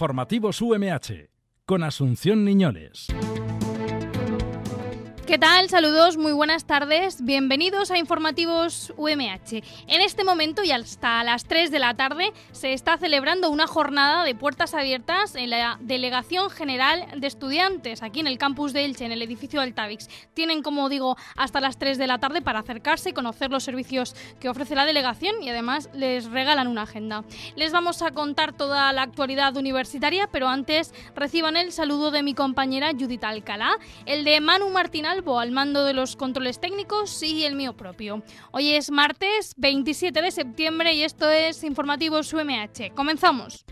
Informativos UMH con Asunción Niñoles. ¿Qué tal? Saludos, muy buenas tardes. Bienvenidos a Informativos UMH. En este momento y hasta las 3 de la tarde se está celebrando una jornada de puertas abiertas en la Delegación General de Estudiantes, aquí en el campus de Elche, en el edificio del Tavix. Tienen, como digo, hasta las 3 de la tarde para acercarse, y conocer los servicios que ofrece la delegación y además les regalan una agenda. Les vamos a contar toda la actualidad universitaria, pero antes reciban el saludo de mi compañera Judith Alcalá, el de Manu Martinal al mando de los controles técnicos y el mío propio. Hoy es martes 27 de septiembre y esto es Informativos UMH. Comenzamos.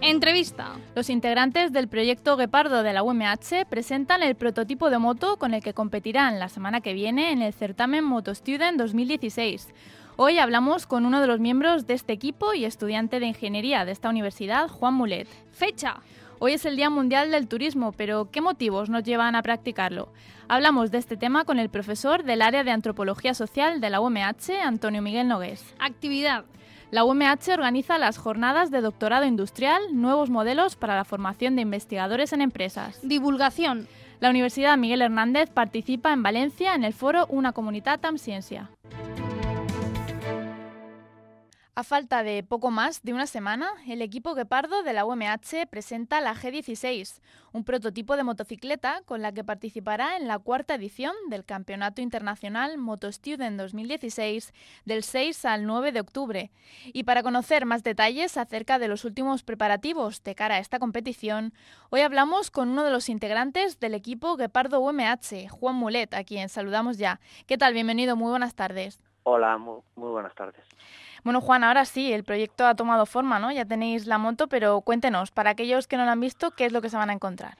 Entrevista. Los integrantes del proyecto Guepardo de la UMH presentan el prototipo de moto con el que competirán la semana que viene en el certamen MotoStudent 2016. Hoy hablamos con uno de los miembros de este equipo y estudiante de ingeniería de esta universidad, Juan Mulet. Fecha. Hoy es el Día Mundial del Turismo, pero ¿qué motivos nos llevan a practicarlo? Hablamos de este tema con el profesor del área de Antropología Social de la UMH, Antonio Miguel Nogués. Actividad. La UMH organiza las jornadas de doctorado industrial, nuevos modelos para la formación de investigadores en empresas. Divulgación. La Universidad Miguel Hernández participa en Valencia en el foro Una Comunidad Tam a falta de poco más de una semana, el equipo Guepardo de la UMH presenta la G16, un prototipo de motocicleta con la que participará en la cuarta edición del Campeonato Internacional MotoStudent 2016 del 6 al 9 de octubre. Y para conocer más detalles acerca de los últimos preparativos de cara a esta competición, hoy hablamos con uno de los integrantes del equipo Guepardo UMH, Juan Mulet, a quien saludamos ya. ¿Qué tal? Bienvenido, muy buenas tardes. Hola, muy buenas tardes. Bueno, Juan, ahora sí, el proyecto ha tomado forma, ¿no? Ya tenéis la moto, pero cuéntenos, para aquellos que no la han visto, ¿qué es lo que se van a encontrar?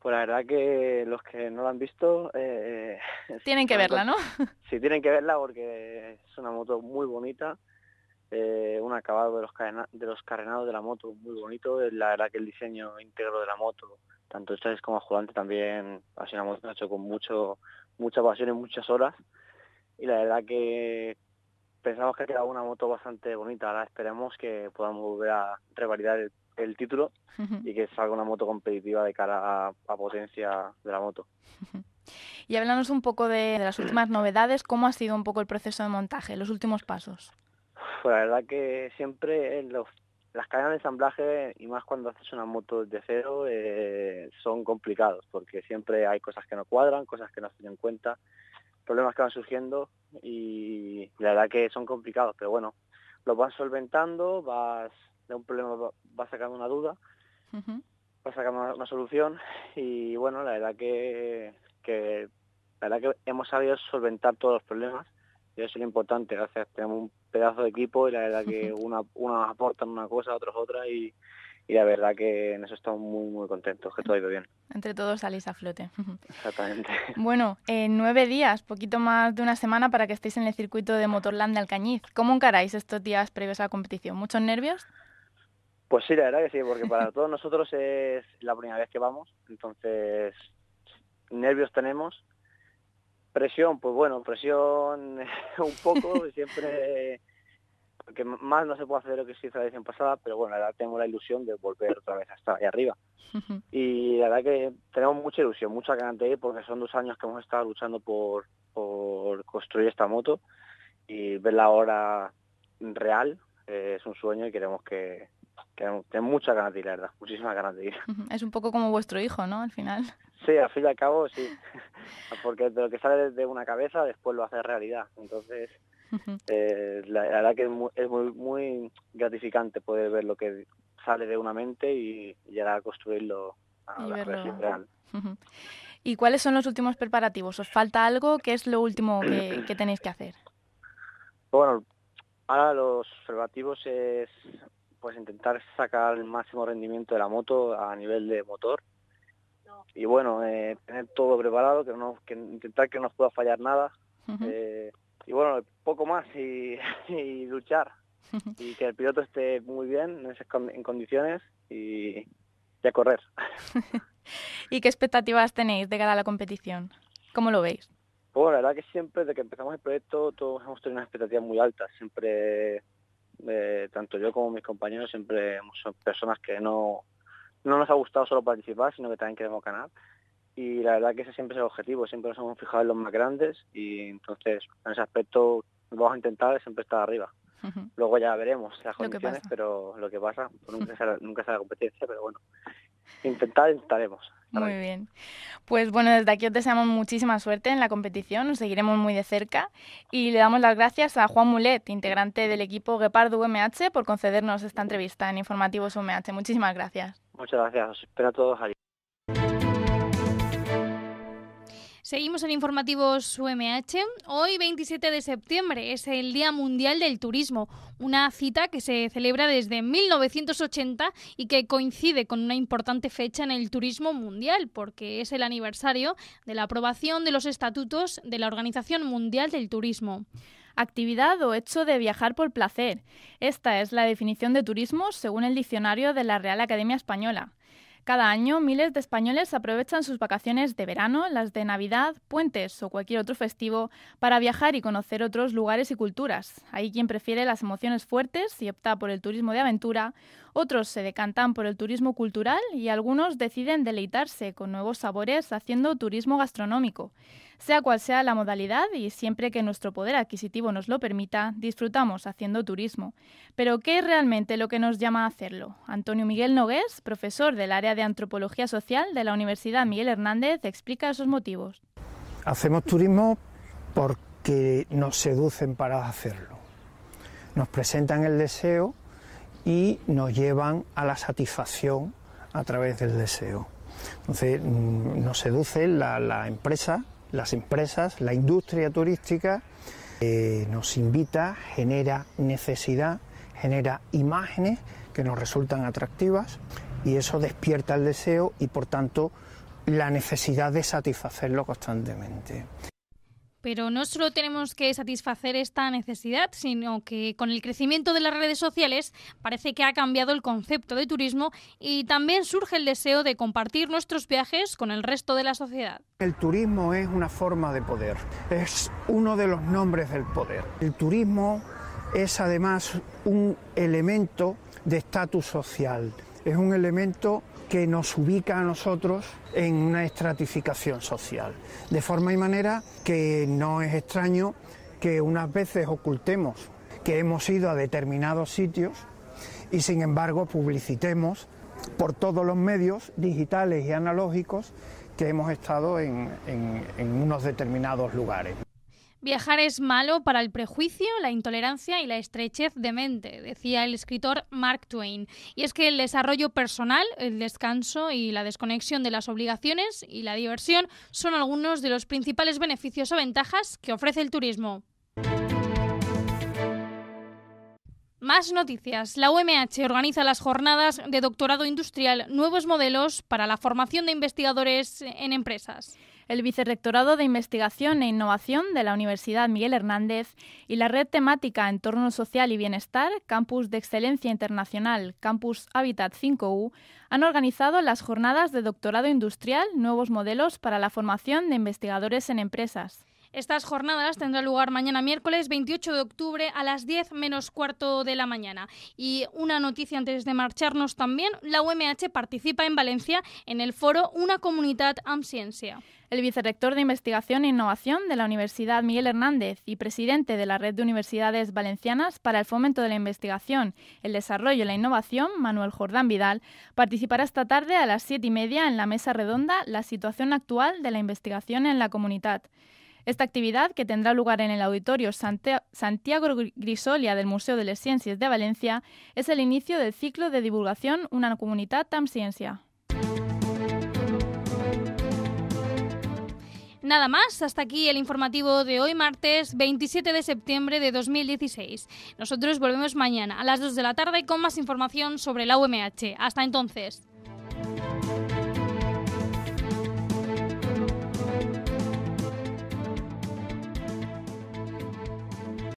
Pues la verdad que los que no la han visto... Eh, eh, tienen que verla, ¿no? Sí, tienen que verla porque es una moto muy bonita, eh, un acabado de los, de los carenados de la moto muy bonito, la verdad que el diseño íntegro de la moto, tanto ustedes como jugantes también ha sido una moto hecho con mucho, mucha pasión y muchas horas. Y la verdad que pensamos que quedado una moto bastante bonita. Ahora esperemos que podamos volver a revalidar el, título y que salga una moto competitiva de cara a, potencia de la moto. Y háblanos un poco de, las últimas novedades, cómo ha sido un poco el proceso de montaje, los últimos pasos. Pues la verdad que siempre los, las cadenas de ensamblaje, y más cuando haces una moto de cero, eh, son complicados, porque siempre hay cosas que no cuadran, cosas que no se tienen en cuenta, problemas que van surgiendo y la verdad que son complicados, pero bueno, los vas solventando, vas de un problema vas sacando una duda, vas sacando una, solución y bueno, la verdad que, que la verdad que hemos sabido solventar todos los problemas y eso es lo importante, gracias, tenemos un pedazo de equipo y la verdad que una, unos aportan una cosa, otros otra y y la verdad que en eso estamos muy, muy contentos, que todo ha ido bien. Entre todos salís a flote. Exactamente. Bueno, en nueve días, poquito más de una semana para que estéis en el circuito de Motorland de Alcañiz. ¿Cómo encaráis estos días previos a la competición? ¿Muchos nervios? Pues sí, la verdad que sí, porque para todos nosotros es la primera vez que vamos, entonces nervios tenemos. Presión, pues bueno, presión un poco, siempre que más no se puede hacer lo que se hizo la edición pasada, pero bueno, la verdad tengo la ilusión de volver otra vez hasta ahí arriba. Y la verdad que tenemos mucha ilusión, mucha ganas de ir, porque son dos años que hemos estado luchando por, por construir esta moto y verla ahora real eh, es un sueño y queremos que, que mucha mucha ganas de ir, la verdad, muchísimas ganas de ir. Es un poco como vuestro hijo, ¿no? Al final. Sí, al fin y al cabo, sí. Porque lo que sale de una cabeza después lo hace realidad. Entonces, eh, la, verdad que es, muy, gratificante poder ver lo que sale de una mente y, llegar a construirlo a y la real. ¿Y cuáles son los últimos preparativos? ¿Os falta algo? ¿Qué es lo último que, tenéis que hacer? Bueno, ahora los preparativos es pues intentar sacar el máximo rendimiento de la moto a nivel de motor y bueno eh, tener todo preparado que no que intentar que no nos pueda fallar nada y bueno, poco más y, luchar. y que el piloto esté muy bien en esas condiciones y, a correr. ¿Y qué expectativas tenéis de cara a la competición? ¿Cómo lo veis? Pues bueno, la verdad que siempre desde que empezamos el proyecto todos hemos tenido unas expectativas muy altas. Siempre, eh, tanto yo como mis compañeros, siempre son personas que no, no nos ha gustado solo participar, sino que también queremos ganar y la verdad que ese siempre es el objetivo, siempre nos hemos fijado en los más grandes y entonces en ese aspecto vamos a intentar siempre estar arriba. Luego ya veremos las condiciones, pero lo que pasa, pues nunca será, nunca competencia, pero bueno, intentar, intentaremos. Muy bien. Pues bueno, desde aquí os deseamos muchísima suerte en la competición, nos seguiremos muy de cerca y le damos las gracias a Juan Mulet, integrante del equipo Guepardo UMH, por concedernos esta entrevista en Informativos UMH. Muchísimas gracias. Muchas gracias, os espero a todos allí. Seguimos en informativos UMH. Hoy, 27 de septiembre, es el Día Mundial del Turismo, una cita que se celebra desde 1980 y que coincide con una importante fecha en el turismo mundial, porque es el aniversario de la aprobación de los estatutos de la Organización Mundial del Turismo actividad o hecho de viajar por placer. Esta es la definición de turismo según el diccionario de la Real Academia Española. Cada año, miles de españoles aprovechan sus vacaciones de verano, las de Navidad, puentes o cualquier otro festivo para viajar y conocer otros lugares y culturas. Hay quien prefiere las emociones fuertes y opta por el turismo de aventura, otros se decantan por el turismo cultural y algunos deciden deleitarse con nuevos sabores haciendo turismo gastronómico. Sea cual sea la modalidad y siempre que nuestro poder adquisitivo nos lo permita, disfrutamos haciendo turismo. Pero ¿qué es realmente lo que nos llama a hacerlo? Antonio Miguel Nogués, profesor del área de Antropología Social de la Universidad Miguel Hernández, explica esos motivos. Hacemos turismo porque nos seducen para hacerlo. Nos presentan el deseo y nos llevan a la satisfacción a través del deseo. Entonces mm, nos seduce la, la empresa las empresas, la industria turística, eh, nos invita, genera necesidad, genera imágenes que nos resultan atractivas y eso despierta el deseo y por tanto la necesidad de satisfacerlo constantemente. Pero no solo tenemos que satisfacer esta necesidad, sino que con el crecimiento de las redes sociales parece que ha cambiado el concepto de turismo y también surge el deseo de compartir nuestros viajes con el resto de la sociedad. El turismo es una forma de poder, es uno de los nombres del poder. El turismo es además un elemento de estatus social, es un elemento que nos ubica a nosotros en una estratificación social. De forma y manera que no es extraño que unas veces ocultemos que hemos ido a determinados sitios y sin embargo publicitemos por todos los medios digitales y analógicos que hemos estado en, en unos determinados lugares. Viajar es malo para el prejuicio, la intolerancia y la estrechez de mente, decía el escritor Mark Twain. Y es que el desarrollo personal, el descanso y la desconexión de las obligaciones y la diversión son algunos de los principales beneficios o ventajas que ofrece el turismo. Más noticias. La UMH organiza las jornadas de doctorado industrial Nuevos Modelos para la formación de investigadores en empresas el Vicerrectorado de Investigación e Innovación de la Universidad Miguel Hernández y la red temática Entorno Social y Bienestar, Campus de Excelencia Internacional, Campus Habitat 5U, han organizado las jornadas de doctorado industrial Nuevos Modelos para la Formación de Investigadores en Empresas. Estas jornadas tendrán lugar mañana miércoles 28 de octubre a las 10 menos cuarto de la mañana. Y una noticia antes de marcharnos también, la UMH participa en Valencia en el foro Una Comunidad Amciencia. El vicerrector de Investigación e Innovación de la Universidad Miguel Hernández y presidente de la Red de Universidades Valencianas para el Fomento de la Investigación, el Desarrollo y la Innovación, Manuel Jordán Vidal, participará esta tarde a las siete y media en la mesa redonda La situación actual de la investigación en la comunidad. Esta actividad, que tendrá lugar en el Auditorio Santiago Grisolia del Museo de las Ciencias de Valencia, es el inicio del ciclo de divulgación Una Comunidad tan Ciencia. Nada más, hasta aquí el informativo de hoy, martes 27 de septiembre de 2016. Nosotros volvemos mañana a las 2 de la tarde con más información sobre la UMH. Hasta entonces.